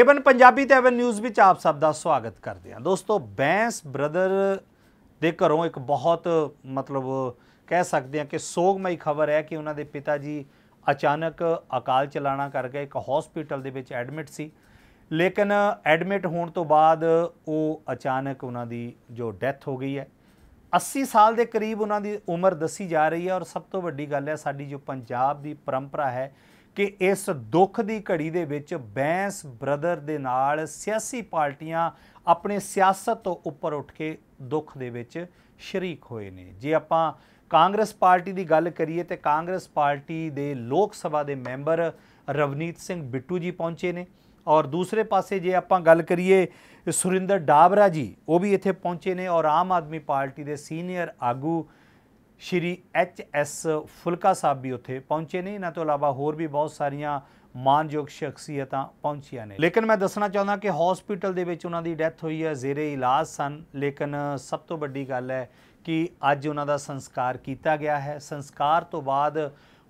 Avon Punjabi ਤੇ Avon news ਵਿੱਚ ਆਪ ਸਭ ਦਾ ਸਵਾਗਤ ਕਰਦੇ ਹਾਂ ਦੋਸਤੋ ਬੈਂਸ ਬ੍ਰਦਰ ਦੇ ਘਰੋਂ ਇੱਕ ਬਹੁਤ ਮਤਲਬ ਕਹਿ ਸਕਦੇ ਹਾਂ ਕਿ ਸੋਗਮਈ ਖਬਰ ਹੈ ਕਿ ਉਹਨਾਂ ਦੇ ਪਿਤਾ ਜੀ ਅਚਾਨਕ ਅਕਾਲ ਚਲਾਣਾ ਕਰ ਗਏ ਇੱਕ ਹਸਪੀਟਲ ਦੇ ਵਿੱਚ ਐਡਮਿਟ ਸੀ ਲੇਕਿਨ ਐਡਮਿਟ ਹੋਣ ਤੋਂ ਬਾਅਦ ਉਹ ਅਚਾਨਕ ਉਹਨਾਂ ਦੀ ਜੋ ਡੈਥ ਹੋ ਗਈ ਹੈ 80 ਸਾਲ ਦੇ ਕਰੀਬ ਉਹਨਾਂ ਦੀ ਉਮਰ ਦੱਸੀ ਜਾ ਰਹੀ ਹੈ ਔਰ ਸਭ ਤੋਂ ਵੱਡੀ ਗੱਲ ਹੈ ਸਾਡੀ ਜੋ ਪੰਜਾਬ ਦੀ ਪਰੰਪਰਾ ਹੈ ਕਿ ਇਸ ਦੁੱਖ ਦੀ ਘੜੀ ਦੇ ਵਿੱਚ ਬੈਂਸ ਬ੍ਰਦਰ ਦੇ ਨਾਲ ਸਿਆਸੀ ਪਾਰਟੀਆਂ ਆਪਣੇ ਸਿਆਸਤ ਤੋਂ ਉੱਪਰ ਉੱਠ ਕੇ ਦੁੱਖ ਦੇ ਵਿੱਚ ਸ਼ਰੀਕ ਹੋਏ ਨੇ ਜੇ ਆਪਾਂ ਕਾਂਗਰਸ ਪਾਰਟੀ ਦੀ ਗੱਲ ਕਰੀਏ ਤੇ ਕਾਂਗਰਸ ਪਾਰਟੀ ਦੇ ਲੋਕ ਸਭਾ ਦੇ ਮੈਂਬਰ ਰਵਨੀਤ ਸਿੰਘ ਬਿੱਟੂ ਜੀ ਪਹੁੰਚੇ ਨੇ ਔਰ ਦੂਸਰੇ ਪਾਸੇ ਜੇ ਆਪਾਂ ਗੱਲ ਕਰੀਏ ਸੁਰਿੰਦਰ ਡਾਬਰਾ ਜੀ ਉਹ ਵੀ ਇੱਥੇ ਪਹੁੰਚੇ ਨੇ ਔਰ ਆਮ ਆਦਮੀ ਪਾਰਟੀ ਦੇ ਸੀਨੀਅਰ ਆਗੂ ਸ਼੍ਰੀ ਐਚ ਐਸ ਫੁਲਕਾ ਸਾਹਿਬ ਵੀ ਉੱਥੇ ਪਹੁੰਚੇ ਨੇ ਇਹਨਾਂ ਤੋਂ ਇਲਾਵਾ ਹੋਰ ਵੀ ਬਹੁਤ ਸਾਰੀਆਂ ਮਾਨਯੋਗ ਸ਼ਖਸੀਅਤਾਂ ਪਹੁੰਚੀਆਂ ਨੇ ਲੇਕਿਨ ਮੈਂ ਦੱਸਣਾ ਚਾਹੁੰਦਾ ਕਿ ਹਸਪੀਟਲ ਦੇ ਵਿੱਚ ਉਹਨਾਂ ਦੀ ਡੈਥ ਹੋਈ ਹੈ ਜ਼ੇਰੇ ਇਲਾਜ ਸਨ ਲੇਕਿਨ ਸਭ ਤੋਂ ਵੱਡੀ ਗੱਲ ਹੈ ਕਿ ਅੱਜ ਉਹਨਾਂ ਦਾ ਸੰਸਕਾਰ ਕੀਤਾ ਗਿਆ ਹੈ ਸੰਸਕਾਰ ਤੋਂ ਬਾਅਦ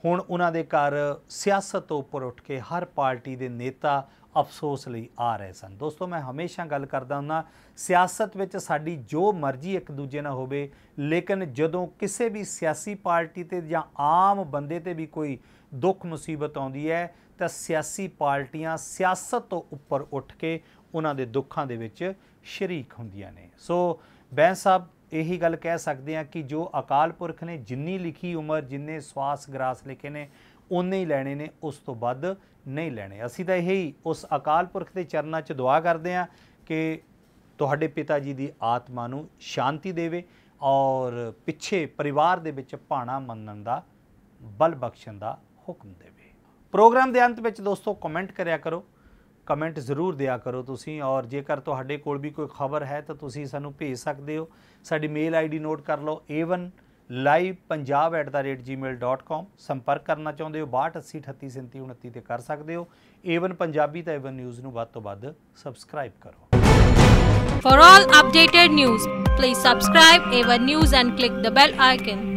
ਹੁਣ ਉਹਨਾਂ ਦੇ ਘਰ ਸਿਆਸਤ ਤੋਂ ਉੱਪਰ ਉੱਠ ਕੇ ਹਰ ਪਾਰਟੀ ਦੇ ਨੇਤਾ ਅਫਸੋਸ ਲਈ ਆ ਰਹੇ ਸਨ ਦੋਸਤੋ ਮੈਂ ਹਮੇਸ਼ਾ ਗੱਲ ਕਰਦਾ ਹੁੰਦਾ ਸਿਆਸਤ ਵਿੱਚ ਸਾਡੀ ਜੋ ਮਰਜ਼ੀ ਇੱਕ ਦੂਜੇ ਨਾਲ ਹੋਵੇ ਲੇਕਿਨ ਜਦੋਂ ਕਿਸੇ ਵੀ ਸਿਆਸੀ ਪਾਰਟੀ ਤੇ ਜਾਂ ਆਮ ਬੰਦੇ ਤੇ ਵੀ ਕੋਈ ਦੁੱਖ ਮੁਸੀਬਤ ਆਉਂਦੀ ਹੈ ਤਾਂ ਸਿਆਸੀ ਪਾਰਟੀਆਂ ਸਿਆਸਤ ਤੋਂ ਉੱਪਰ ਉੱਠ ਕੇ ਉਹਨਾਂ ਦੇ ਦੁੱਖਾਂ ਦੇ ਵਿੱਚ ਸ਼ਰੀਕ ਹੁੰਦੀਆਂ ਨੇ ਸੋ ਬੈਂਸ ਸਾਹਿਬ ਇਹੀ ਗੱਲ ਕਹਿ ਸਕਦੇ ਆ ਕਿ ਜੋ ਅਕਾਲ ਪੁਰਖ ਨੇ ਜਿੰਨੀ ਲਿਖੀ ਉਮਰ ਜਿੰਨੇ ਸਵਾਸ ਗਰਾਸ ਲਿਖੇ ਨੇ ਉਨੇ ਹੀ ਲੈਣੇ ਨੇ ਉਸ ਤੋਂ ਵੱਧ ਨਹੀਂ ਲੈਣੇ ਅਸੀਂ ਤਾਂ ਇਹੀ ਉਸ ਅਕਾਲ ਪੁਰਖ ਦੇ ਚਰਨਾਂ 'ਚ ਦੁਆ ਕਰਦੇ ਆ ਕਿ ਤੁਹਾਡੇ ਪਿਤਾ ਜੀ ਦੀ ਆਤਮਾ ਨੂੰ ਸ਼ਾਂਤੀ ਦੇਵੇ ਔਰ ਪਿੱਛੇ ਪਰਿਵਾਰ ਦੇ ਵਿੱਚ ਭਾਣਾ ਮੰਨਣ ਦਾ ਬਲ ਬਖਸ਼ਣ ਦਾ ਹੁਕਮ ਦੇਵੇ ਪ੍ਰੋਗਰਾਮ ਦੇ ਅੰਤ ਵਿੱਚ ਦੋਸਤੋ ਕਮੈਂਟ ਕਰਿਆ ਕਰੋ ਕਮੈਂਟ ਜ਼ਰੂਰ ਦਿਆ ਕਰੋ ਤੁਸੀਂ ਔਰ ਜੇਕਰ ਤੁਹਾਡੇ ਕੋਲ ਵੀ ਕੋਈ ਖਬਰ ਹੈ ਤਾਂ ਤੁਸੀਂ ਸਾਨੂੰ ਭੇਜ ਸਕਦੇ ਹੋ ਸਾਡੀ ਮੇਲ ਆਈਡੀ ਨੋਟ ਕਰ ਲਓ a1live.punjab@gmail.com ਸੰਪਰਕ ਕਰਨਾ ਚਾਹੁੰਦੇ ਹੋ 6280383729 ਤੇ ਕਰ ਸਕਦੇ ਹੋ a1 ਪੰਜਾਬੀ ਤਾਂ a1 ਨਿਊਜ਼ ਨੂੰ ਵੱਧ ਤੋਂ ਵੱਧ ਸਬਸਕ੍ਰਾਈਬ ਕਰੋ for 올 updated news please subscribe a1 news and click the bell icon